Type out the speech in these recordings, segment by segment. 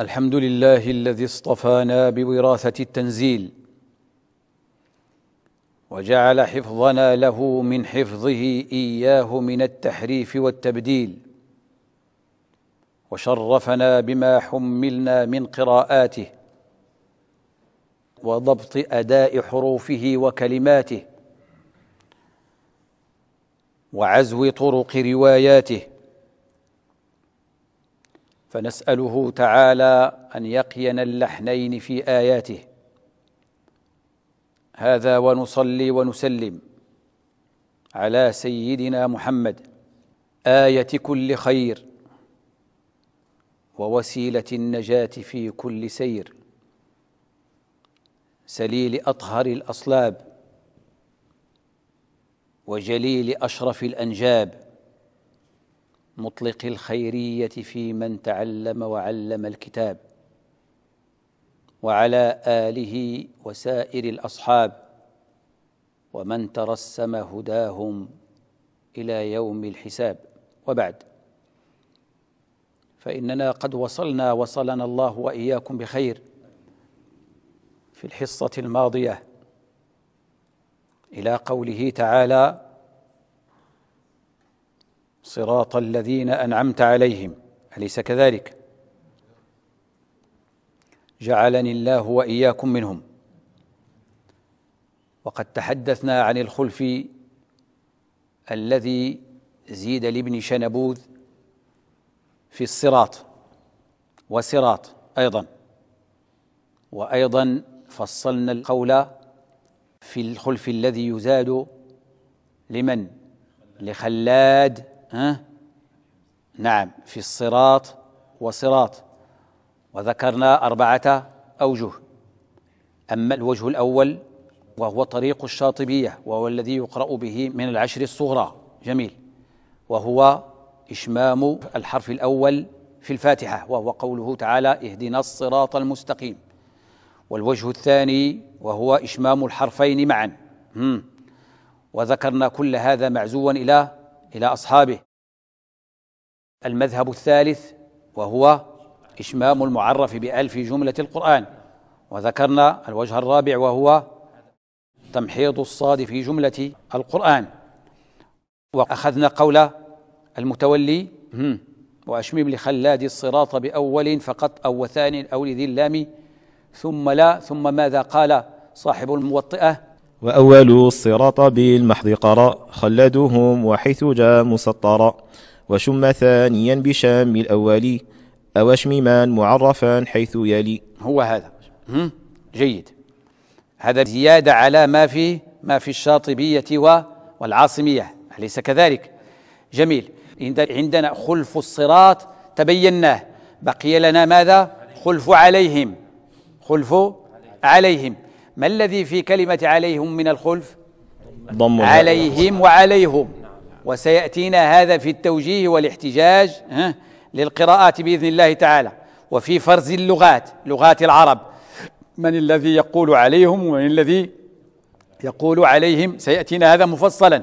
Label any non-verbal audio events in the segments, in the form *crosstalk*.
الحمد لله الذي اصطفانا بوراثه التنزيل وجعل حفظنا له من حفظه اياه من التحريف والتبديل وشرفنا بما حملنا من قراءاته وضبط اداء حروفه وكلماته وعزو طرق رواياته فنساله تعالى ان يقينا اللحنين في اياته هذا ونصلي ونسلم على سيدنا محمد ايه كل خير ووسيله النجاه في كل سير سليل اطهر الاصلاب وجليل اشرف الانجاب مطلق الخيريه في من تعلم وعلم الكتاب وعلى اله وسائر الاصحاب ومن ترسم هداهم الى يوم الحساب وبعد فاننا قد وصلنا وصلنا الله واياكم بخير في الحصه الماضيه الى قوله تعالى صراط الذين انعمت عليهم اليس كذلك جعلني الله واياكم منهم وقد تحدثنا عن الخلف الذي زيد لابن شنبوذ في الصراط وصراط ايضا وايضا فصلنا القول في الخلف الذي يزاد لمن لخلاد ها نعم في الصراط وصراط وذكرنا أربعة أوجه أما الوجه الأول وهو طريق الشاطبية وهو الذي يقرأ به من العشر الصغرى جميل وهو إشمام الحرف الأول في الفاتحة وهو قوله تعالى اهدنا الصراط المستقيم والوجه الثاني وهو إشمام الحرفين معا وذكرنا كل هذا معزوا إلى إلى أصحابه المذهب الثالث وهو إشمام المعرف بألف جملة القرآن وذكرنا الوجه الرابع وهو تمحيض الصاد في جملة القرآن وأخذنا قول المتولي وأشمم لخلاد الصراط بأول فقط أو وثان أو لذي اللام ثم لا ثم ماذا قال صاحب الموطئة وأولوا الصراط بالمحض قرا خلدهم وحيث جاء مسطرا وشم ثانيا بشام الأول أو اشمما معرفا حيث يلي هو هذا جيد هذا زيادة على ما في ما في الشاطبية والعاصمية أليس كذلك جميل عندنا خلف الصراط تبيناه بقي لنا ماذا خلف عليهم خلف عليهم ما الذي في كلمة عليهم من الخلف ضم عليهم وعليهم وسيأتينا هذا في التوجيه والاحتجاج للقراءات بإذن الله تعالى وفي فرز اللغات لغات العرب من الذي يقول عليهم ومن الذي يقول عليهم سيأتينا هذا مفصلا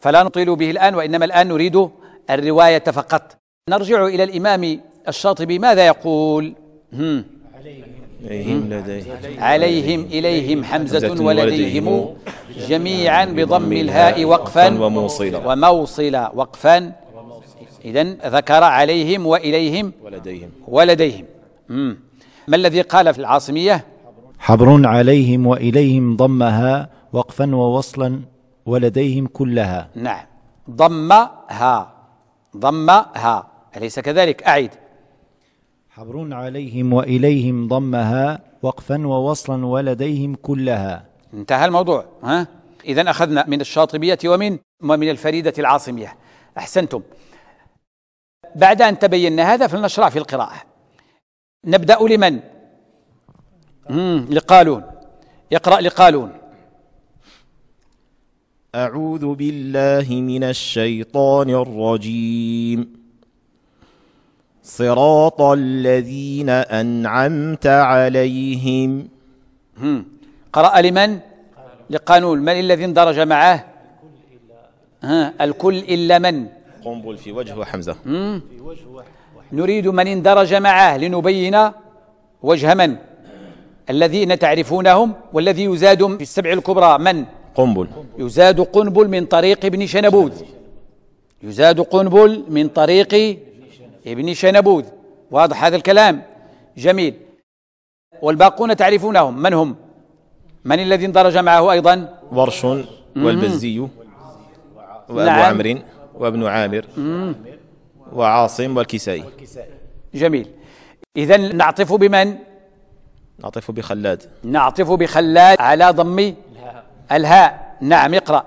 فلا نطيل به الآن وإنما الآن نريد الرواية فقط نرجع إلى الإمام الشاطبي ماذا يقول عليهم إليهم لديهم عليهم إليهم حمزة ولديهم جميعا بضم الهاء وقفا وموصلا وموصلا وقفا إذا ذكر عليهم وإليهم ولديهم ولديهم ما الذي قال في العاصمية حبر عليهم وإليهم ضمها وقفا ووصلا ولديهم كلها نعم ضمها ضمها أليس كذلك أعيد حبر عليهم وإليهم ضمها وقفا ووصلا ولديهم كلها انتهى الموضوع ها إذا أخذنا من الشاطبية ومن ومن الفريدة العاصمية أحسنتم بعد أن تبينا هذا فلنشرع في القراءة نبدأ لمن؟ مم. لقالون يقرأ لقالون أعوذ بالله من الشيطان الرجيم صراط الذين أنعمت عليهم قرأ لمن؟ لقانون من الذي اندرج معه؟ ها الكل إلا من؟ قنبل في وجه وحمزة نريد من اندرج معه لنبين وجه من؟ الذين تعرفونهم والذي يزاد في السبع الكبرى من؟ قنبل يزاد قنبل من طريق ابن شنبوذ يزاد قنبل من طريق ابن شنبوذ واضح هذا الكلام جميل والباقون تعرفونهم من هم من الذي اندرج معه أيضا ورش والبزي وأبو نعم. عمر وابن عامر مم. وعاصم والكسائي جميل إذا نعطف بمن نعطف بخلاد نعطف بخلاد على ضم الهاء نعم اقرأ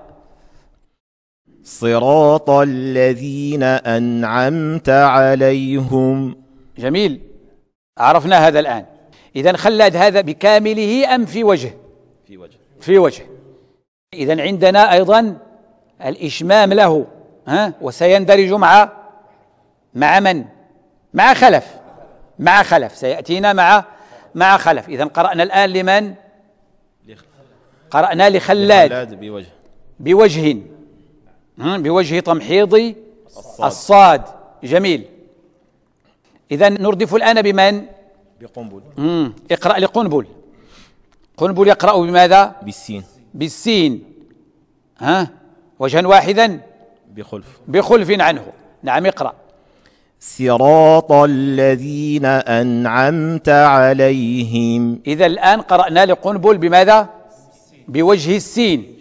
صراط الذين أنعمت عليهم جميل عرفنا هذا الآن إذا خلد هذا بكامله أم في وجه في وجه في وجه إذا عندنا أيضا الإشمام له ها وسيندرج مع مع من مع خلف مع خلف سيأتينا مع مع خلف إذا قرأنا الآن لمن قرأنا لخلاد بوجه بوجه بوجه تمحيض الصاد, الصاد. جميل إذا نردف الآن بمن؟ بقنبل مم. اقرأ لقنبل قنبل يقرأ بماذا؟ بالسين بالسين ها وجها واحدا بخلف بخلف عنه نعم اقرأ صراط الذين أنعمت عليهم إذا الآن قرأنا لقنبل بماذا؟ بوجه السين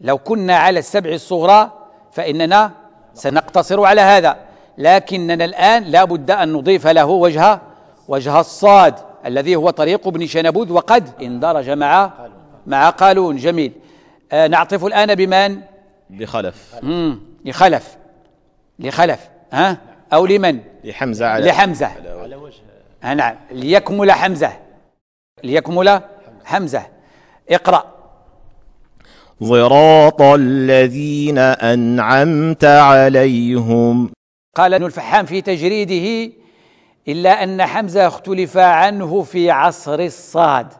لو كنا على السبع الصغرى فإننا سنقتصر على هذا لكننا الآن لا بد أن نضيف له وجه وجه الصاد الذي هو طريق ابن شنبوذ وقد اندرج مع مع قالون جميل آه نعطف الآن بمن؟ لخلف مم. لخلف لخلف ها أو لمن؟ لحمزة على لحمزة على وجه آه، نعم ليكمل حمزة ليكمل حمزة اقرأ صراط الذين أنعمت عليهم قال ابن الفحام في تجريده إلا أن حمزة اختلف عنه في عصر الصاد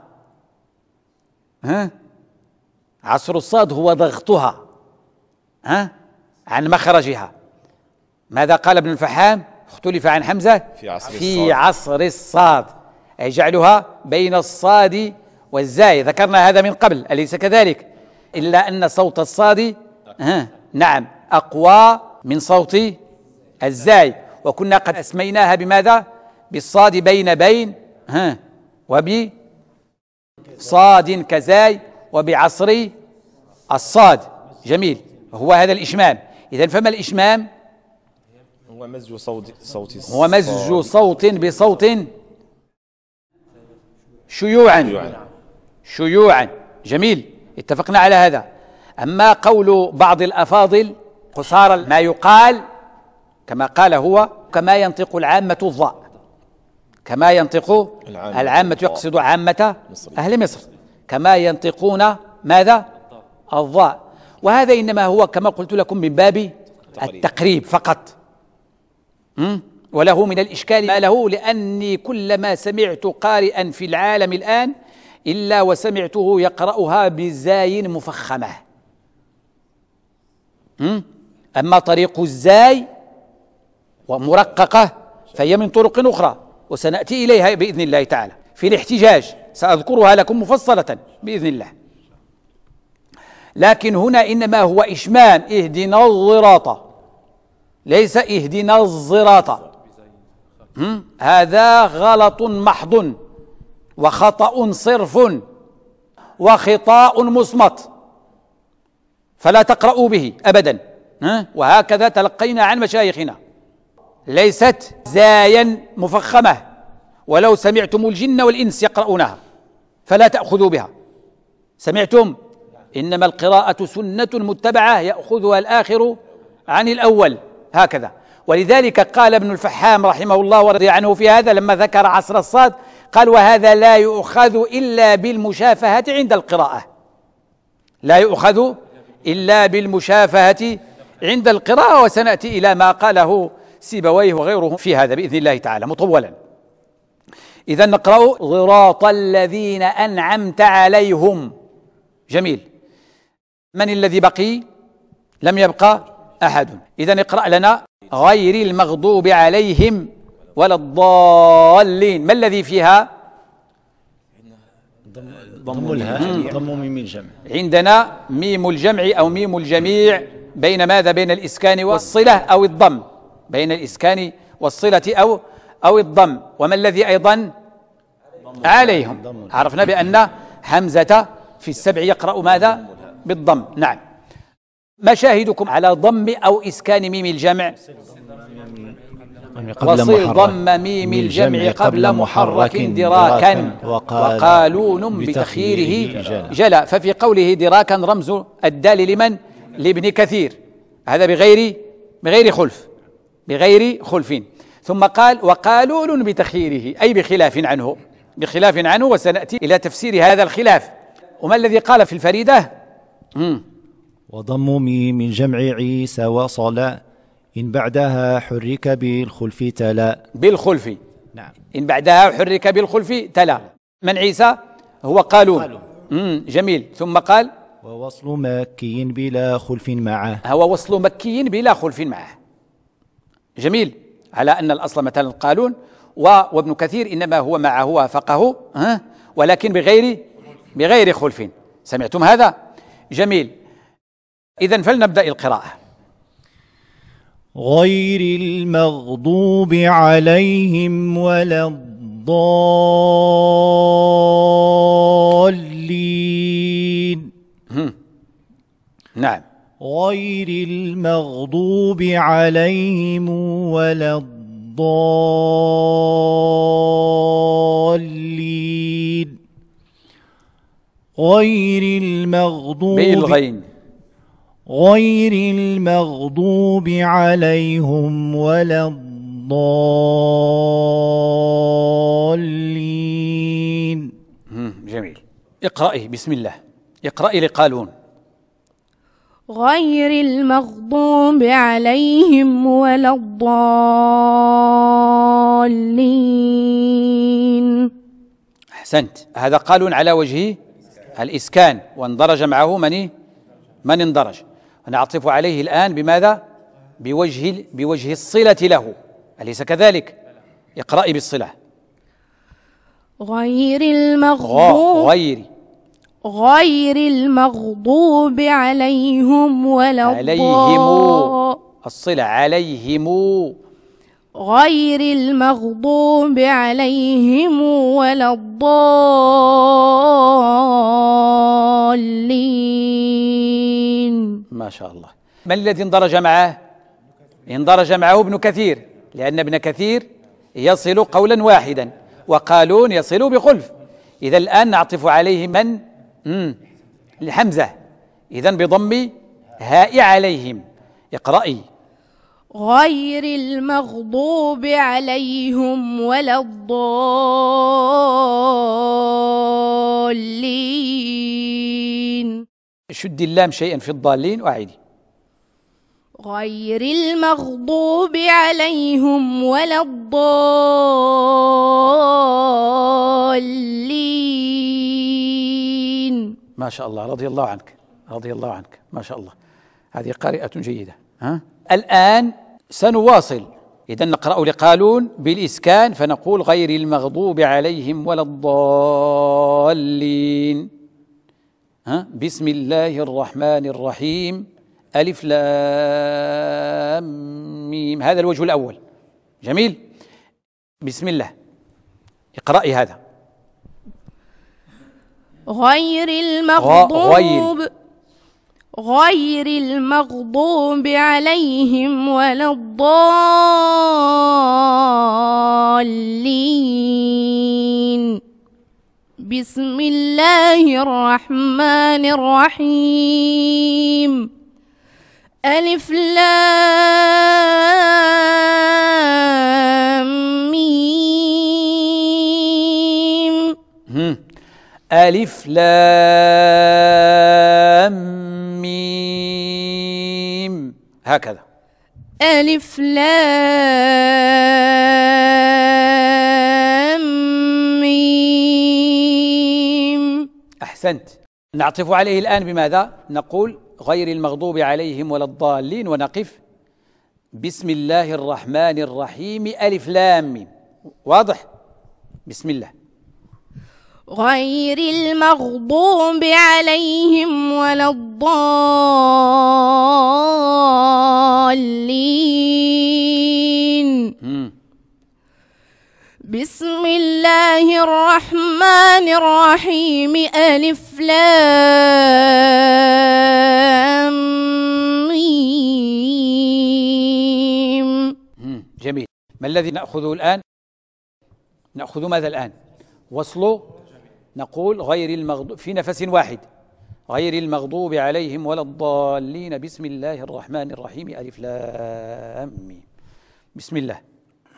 ها؟ عصر الصاد هو ضغطها ها؟ عن مخرجها ماذا قال ابن الفحام اختلف عن حمزة في عصر في الصاد, عصر الصاد. أي جعلها بين الصاد والزاي ذكرنا هذا من قبل أليس كذلك إلا أن صوت الصاد نعم أقوى من صوت الزاي وكنا قد أسميناها بماذا بالصاد بين بين ها وبي صاد كزاي وبعصر الصاد جميل هو هذا الإشمام إذا فما الإشمام هو مزج صوت صوت هو مزج صوت بصوت شيوعا شيوعا جميل اتفقنا على هذا أما قول بعض الأفاضل قصارى ما يقال كما قال هو كما ينطق العامة الضاء كما ينطق العامة, يقصد عامة مصر. أهل مصر كما ينطقون ماذا الضاء وهذا إنما هو كما قلت لكم من باب التقريب فقط وله من الإشكال ما له لأني كلما سمعت قارئا في العالم الآن إلا وسمعته يقرأها بزاي مفخمة أما طريق الزاي ومرققة فهي من طرق أخرى وسنأتي إليها بإذن الله تعالى في الاحتجاج سأذكرها لكم مفصلة بإذن الله لكن هنا إنما هو إشمام اهدنا الضراطة ليس اهدنا الزراطة هذا غلط محض وخطأ صرف وخطاء مصمت فلا تقرأوا به أبدا وهكذا تلقينا عن مشايخنا ليست زايا مفخمة ولو سمعتم الجن والإنس يقرؤونها فلا تأخذوا بها سمعتم إنما القراءة سنة متبعة يأخذها الآخر عن الأول هكذا ولذلك قال ابن الفحام رحمه الله ورضي عنه في هذا لما ذكر عصر الصاد قال وهذا لا يؤخذ إلا بالمشافهة عند القراءة لا يؤخذ إلا بالمشافهة عند القراءة وسنأتي إلى ما قاله سيبويه وغيره في هذا بإذن الله تعالى مطولا إذا نقرأ صراط الذين أنعمت عليهم جميل من الذي بقي لم يبقى أحد إذا اقرأ لنا غير المغضوب عليهم ولا الضالين ما الذي فيها ضم الها ضم ميم الجمع عندنا ميم الجمع أو ميم الجميع بين ماذا بين الإسكان والصلة أو الضم بين الإسكان والصلة أو أو الضم وما الذي أيضا عليهم عرفنا بأن همزة في السبع يقرأ ماذا بالضم نعم مشاهدكم على ضم أو إسكان ميم الجمع يعني قبل وصل ضم ميم الجمع قبل محرك دراكا وقالون بتخييره جلا ففي قوله دراكا رمز الدال لمن لابن كثير هذا بغير بغير خلف بغير خلف ثم قال وقالون بتخييره أي بخلاف عنه بخلاف عنه وسنأتي إلى تفسير هذا الخلاف وما الذي قال في الفريدة وضم ميم من جمع عيسى وصلا إن بعدها حرك بالخلف تلا بالخلف نعم إن بعدها حرك بالخلف تلا من عيسى هو قالون امم جميل ثم قال ووصل مكي بلا خلف معه هو وصل مكي بلا خلف معه جميل على أن الأصل مثلا قالون وابن كثير إنما هو معه وافقه ها ولكن بغير بغير خلف سمعتم هذا جميل إذا فلنبدأ القراءة غير المغضوب عليهم ولا الضالين نعم غير المغضوب عليهم ولا الضالين غير المغضوب بالغين غير المغضوب عليهم ولا الضالين جميل اقرأي بسم الله اقرأي لقالون غير المغضوب عليهم ولا الضالين أحسنت هذا قالون على وجهه الإسكان واندرج معه من إيه؟ من اندرج نعطف عليه الآن بماذا بوجه بوجه الصلة له أليس كذلك اقرأي بالصلة غير المغضوب غير غير المغضوب عليهم ولا عليهم الصلة عليهم غير المغضوب عليهم ولا الضالين ما شاء الله من الذي اندرج معه اندرج معه ابن كثير لأن ابن كثير يصل قولا واحدا وقالون يصل بخلف إذا الآن نعطف عليه من الحمزة إذا بضم هاء عليهم اقرأي غير المغضوب عليهم ولا الضالين شد اللام شيئا في الضالين واعيدي غير المغضوب عليهم ولا الضالين ما شاء الله رضي الله عنك رضي الله عنك ما شاء الله هذه قارئة جيدة ها؟ الآن سنواصل إذا نقرأ لقالون بالإسكان فنقول غير المغضوب عليهم ولا الضالين ها؟ بسم الله الرحمن الرحيم ألف لام ميم هذا الوجه الأول جميل بسم الله اقرأي هذا غير المغضوب غير غير المغضوب عليهم ولا الضالين بسم الله الرحمن الرحيم ألف لام ميم ألف لام هكذا ألف لام ميم أحسنت نعطف عليه الآن بماذا؟ نقول غير المغضوب عليهم ولا الضالين ونقف بسم الله الرحمن الرحيم ألف لام ميم واضح؟ بسم الله غير المغضوب عليهم ولا الضالين بسم الله الرحمن الرحيم ألف لام ميم جميل ما الذي نأخذه الآن؟ نأخذ ماذا الآن؟ وصله نقول غير المغضوب في نفس واحد غير المغضوب عليهم ولا الضالين بسم الله الرحمن الرحيم ألف لام بسم الله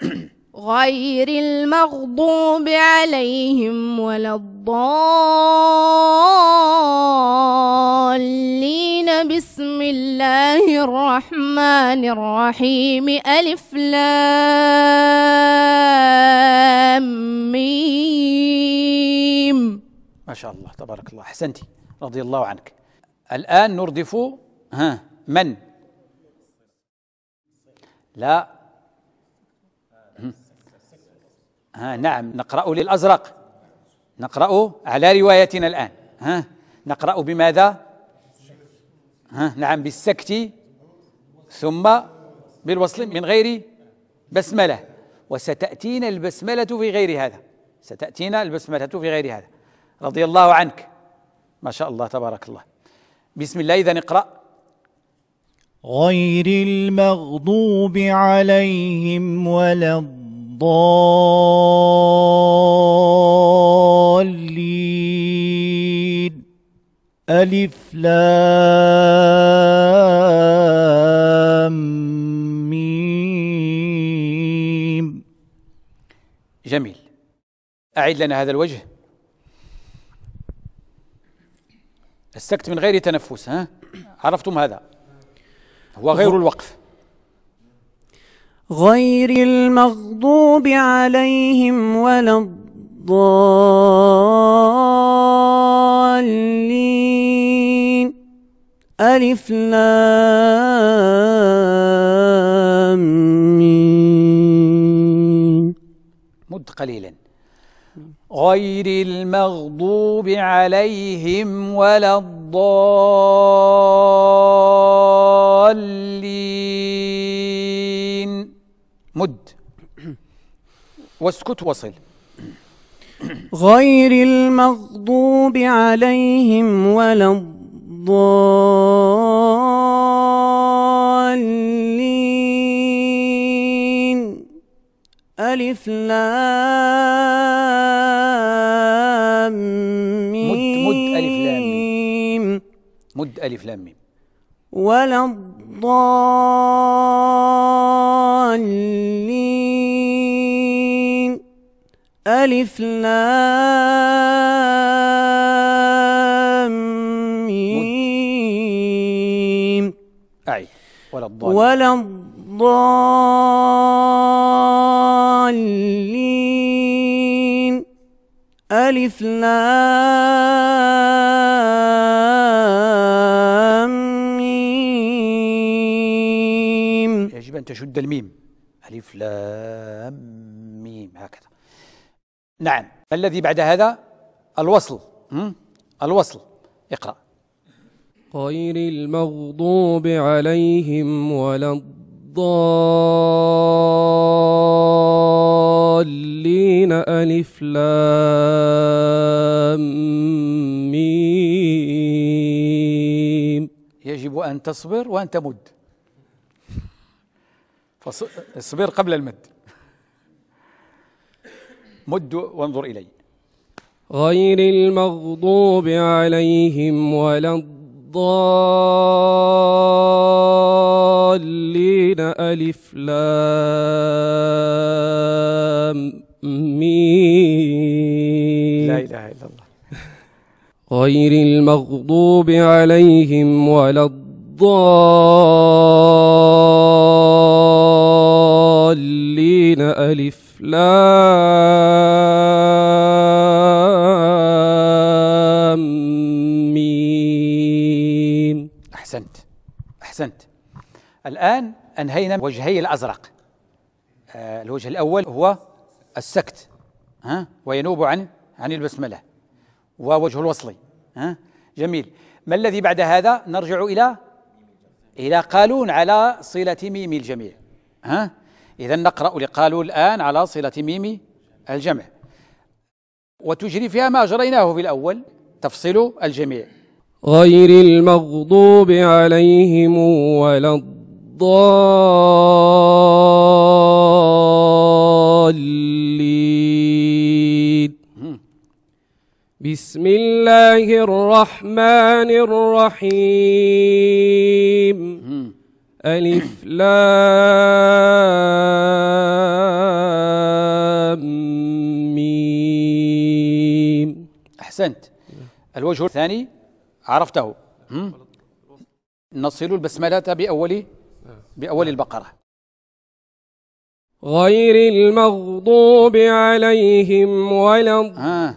*clears throat* غير المغضوب عليهم ولا الضالين بسم الله الرحمن الرحيم ألف لام ميم ما شاء الله تبارك الله أحسنتي رضي الله عنك الآن نردف ها من لا ها نعم نقرأ للأزرق نقرأ على روايتنا الآن ها نقرأ بماذا ها نعم بالسكت ثم بالوصل من غير بسملة وستأتينا البسملة في غير هذا ستأتينا البسملة في غير هذا رضي الله عنك ما شاء الله تبارك الله بسم الله إذا اقرأ غير المغضوب عليهم ولا الضالين الضالين ألف لام ميم جميل أعيد لنا هذا الوجه السكت من غير تنفس ها عرفتم هذا هو غير الوقف غير المغضوب عليهم ولا الضالين ألف لامين مد قليلا غير المغضوب عليهم ولا الضالين واسكت وصل غير المغضوب عليهم ولا الضالين ألف لام ميم مد, ألف لام مد ألف لام ميم ولا الضالين ألف لام ميم أي ولا الضالين ولا الضالين ألف لام ميم يجب أن تشد الميم ألف لام ميم هكذا نعم الذي بعد هذا الوصل الوصل اقرأ غير المغضوب عليهم ولا الضالين ألف لام يجب أن تصبر وأن تمد فاصبر قبل المد مد وانظر إلي غير المغضوب عليهم ولا الضالين ألف لام مين لا إله إلا الله غير المغضوب عليهم ولا الضالين ألف لام ميم أحسنت أحسنت الآن أنهينا وجهي الأزرق آه، الوجه الأول هو السكت ها وينوب عن عن البسملة ووجه الوصلي ها جميل ما الذي بعد هذا نرجع إلى إلى قالون على صلة ميم الجميع ها إذا نقرأ لقالوا الآن على صلة ميم الجمع وتجري فيها ما أجريناه في الأول تفصل الجميع غير المغضوب عليهم ولا الضالين بسم الله الرحمن الرحيم ألف لام ميم أحسنت الوجه الثاني عرفته نصل البسملة بأول بأول البقرة غير المغضوب عليهم ولا ها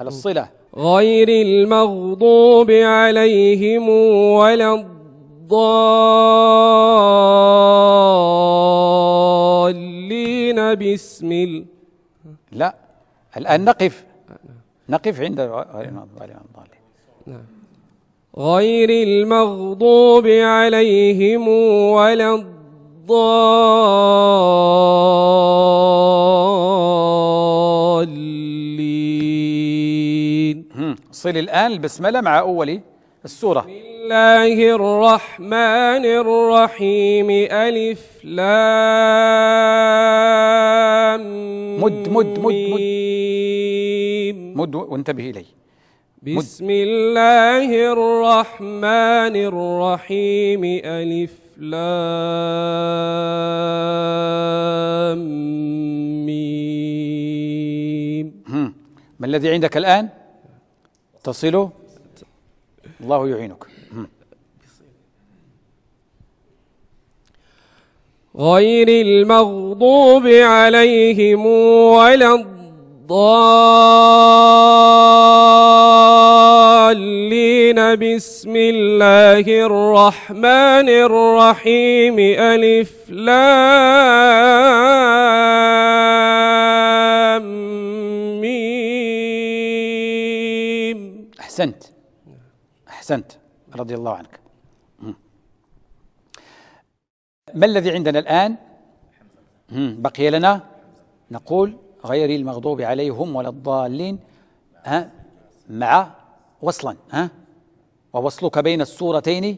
على الصلة غير المغضوب عليهم ولا الضالين بسم ال... لا الآن نقف نقف عند الضالين غير المغضوب عليهم ولا الضالين نعم. صل الآن البسملة مع أول السورة بسم الله الرحمن الرحيم ألف لام مد مد مد مد مد وانتبه إلي بسم الله الرحمن الرحيم ألف لام ميم ما الذي عندك الآن؟ تصله الله يعينك غير المغضوب عليهم ولا الضالين بسم الله الرحمن الرحيم ألف لام ميم أحسنت أحسنت رضي الله عنك ما الذي عندنا الآن بقي لنا نقول غير المغضوب عليهم ولا الضالين ها مع وصلا ها ووصلك بين الصورتين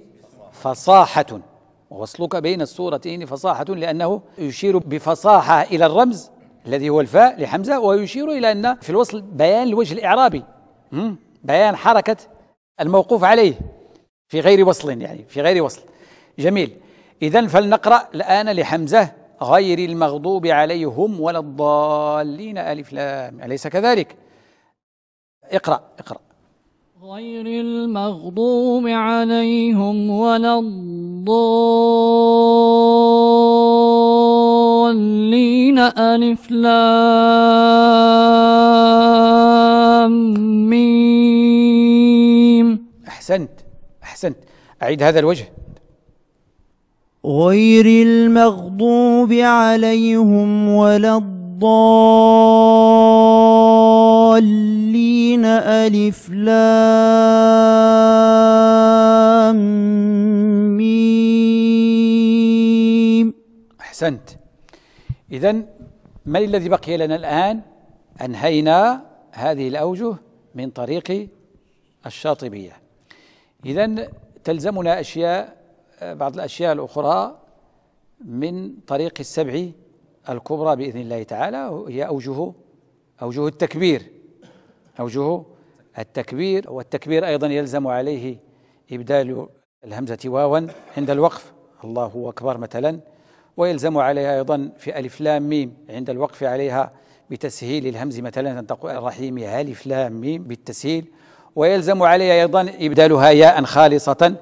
فصاحة ووصلك بين الصورتين فصاحة لأنه يشير بفصاحة إلى الرمز الذي هو الفاء لحمزة ويشير إلى أن في الوصل بيان الوجه الإعرابي بيان حركة الموقوف عليه في غير وصل يعني في غير وصل جميل إذا فلنقرأ الآن لحمزة غير المغضوب عليهم ولا الضالين ألف لام أليس كذلك اقرأ اقرأ غير المغضوب عليهم ولا الضالين ألف لام مين أحسنت أحسنت أعيد هذا الوجه غير المغضوب عليهم ولا الضالين ألف لام ميم أحسنت إذا ما الذي بقي لنا الآن أنهينا هذه الأوجه من طريق الشاطبية إذا تلزمنا أشياء آه، بعض الأشياء الأخرى من طريق السبع الكبرى بإذن الله تعالى هي أوجه أوجه التكبير أوجه التكبير والتكبير أيضا يلزم عليه إبدال الهمزة واوا عند الوقف الله أكبر مثلا ويلزم عليها أيضا في ألف لام ميم عند الوقف عليها بتسهيل الهمز مثلا أن تقول الرحيم ألف لام ميم بالتسهيل ويلزم عليه أيضا إبدالها ياء خالصة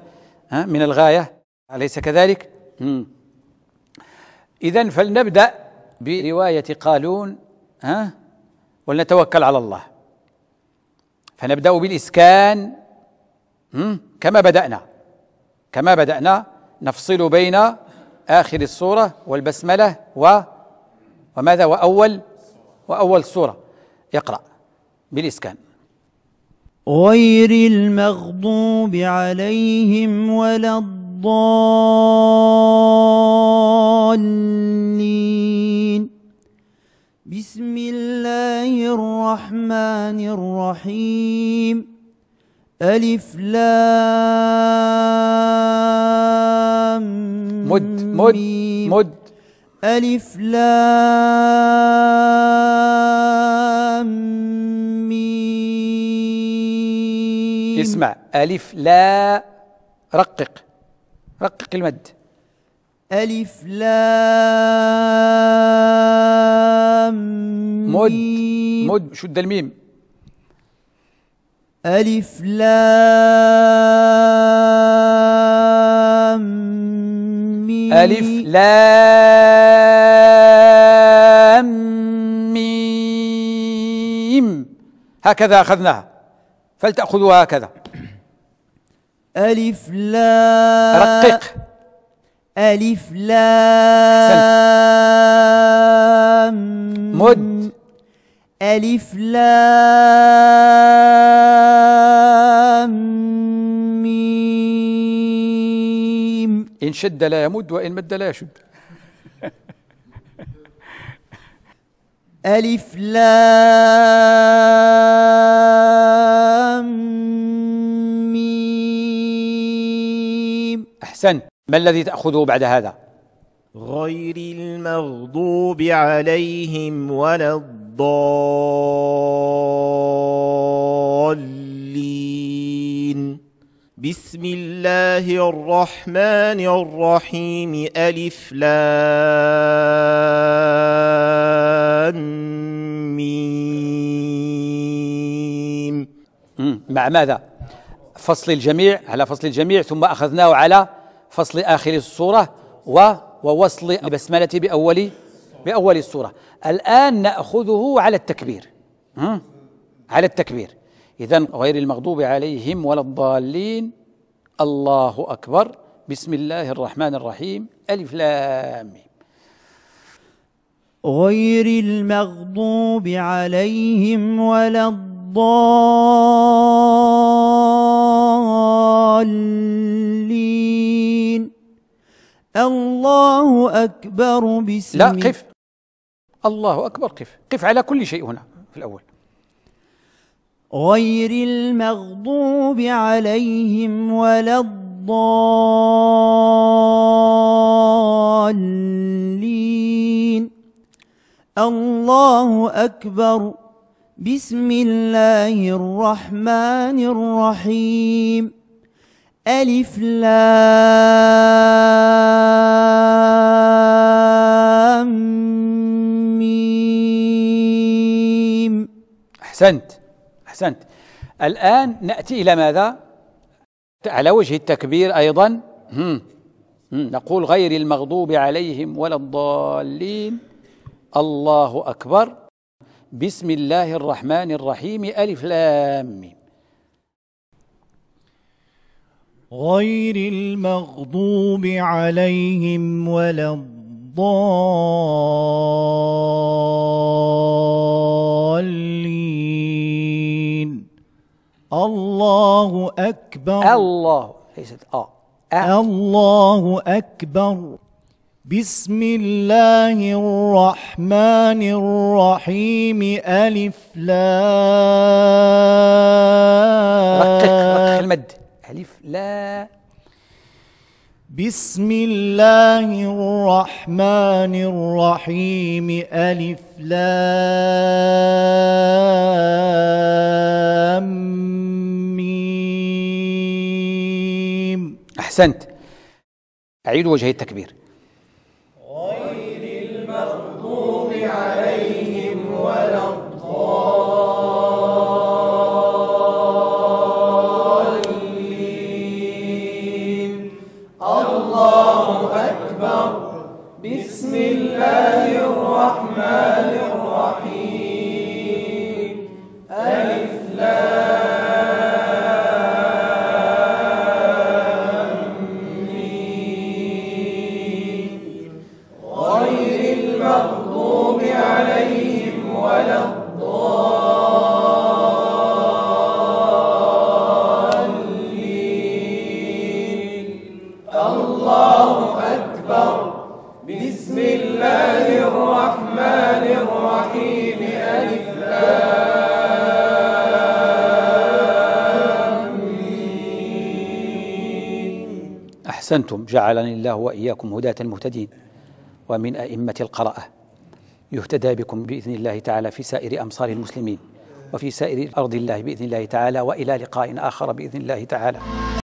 من الغاية أليس كذلك؟ إذا فلنبدأ برواية قالون ها ولنتوكل على الله فنبدأ بالإسكان كما بدأنا كما بدأنا نفصل بين آخر السورة والبسملة و وماذا وأول وأول صورة يقرأ بالإسكان غير المغضوب عليهم ولا الضالين بسم الله الرحمن الرحيم ألف لام مد مد مد ألف لام ميم اسمع ألف لا رقق رقق المد ألف لام مد مد شد الميم ألف لام ميم ألف لام ميم هكذا أخذناها فلتأخذوها هكذا ألف لا رقق ألف لا مد ألف لا ميم إن شد لا يمد وإن مد لا يشد ألف لام أحسن ما الذي تأخذه بعد هذا غير المغضوب عليهم ولا الضالين بسم الله الرحمن الرحيم ألف لام ميم مع ماذا فصل الجميع على فصل الجميع ثم أخذناه على فصل آخر الصورة و ووصل البسملة بأول بأول الصورة الآن نأخذه على التكبير على التكبير إذا غير المغضوب عليهم ولا الضالين الله أكبر بسم الله الرحمن الرحيم ألف لام غير المغضوب عليهم ولا الضالين الله أكبر بسم لا قف الله أكبر قف قف على كل شيء هنا في الأول غير المغضوب عليهم ولا الضالين الله أكبر بسم الله الرحمن الرحيم ألف لام ميم أحسنت أحسنت الآن نأتي إلى ماذا؟ على وجه التكبير أيضا هم. هم. نقول غير المغضوب عليهم ولا الضالين الله أكبر بسم الله الرحمن الرحيم ألف لام ميم غير المغضوب عليهم ولا الضالين الله أكبر الله ليست آه. Ah. الله أكبر بسم الله الرحمن الرحيم ألف لام رقق رقق المد الحليف لا بسم الله الرحمن الرحيم ألف لام ميم أحسنت أعيد وجهي التكبير بسم الله الرحمن الرحيم ألف أحسنتم جعلني الله وإياكم هداة المهتدين ومن أئمة القراءة يهتدى بكم بإذن الله تعالى في سائر أمصار المسلمين وفي سائر أرض الله بإذن الله تعالى وإلى لقاء آخر بإذن الله تعالى